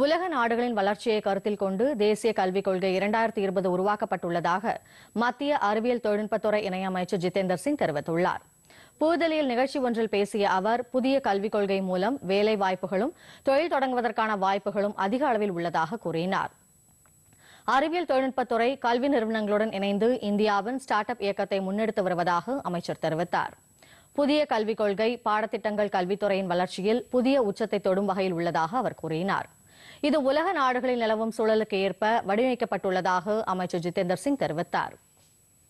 உலக நாடுகளின் வளர்ச்சியை கருத்தில் கொண்டு தேசிய கல்விக் கொள்கை இரண்டாயிரத்தி இருபது உருவாக்கப்பட்டுள்ளதாக மத்திய அறிவியல் தொழில்நுட்பத்துறை இணையமைச்சர் ஜிதேந்தர் சிங் தெரிவித்துள்ளார் புதுதில்லியில் நிகழ்ச்சி ஒன்றில் பேசிய அவர் புதிய கல்விக் கொள்கை மூலம் வேலை வாய்ப்புகளும் தொழில் தொடங்குவதற்கான வாய்ப்புகளும் அதிக அளவில் உள்ளதாக கூறினார் அறிவியல் தொழில்நுட்பத்துறை கல்வி நிறுவனங்களுடன் இணைந்து இந்தியாவின் ஸ்டார்ட் அப் இயக்கத்தை முன்னெடுத்து வருவதாக அமைச்சர் தெரிவித்தார் புதிய கல்விக் கொள்கை பாடத்திட்டங்கள் கல்வித்துறையின் வளர்ச்சியில் புதிய உச்சத்தை தொடும் வகையில் உள்ளதாக அவர் கூறினாா் இது உலக நாடுகளில் நிலவும் சூழலுக்கு ஏற்ப வடிவமைக்கப்பட்டுள்ளதாக அமைச்சர் ஜிதேந்தர் சிங் தெரிவித்தார்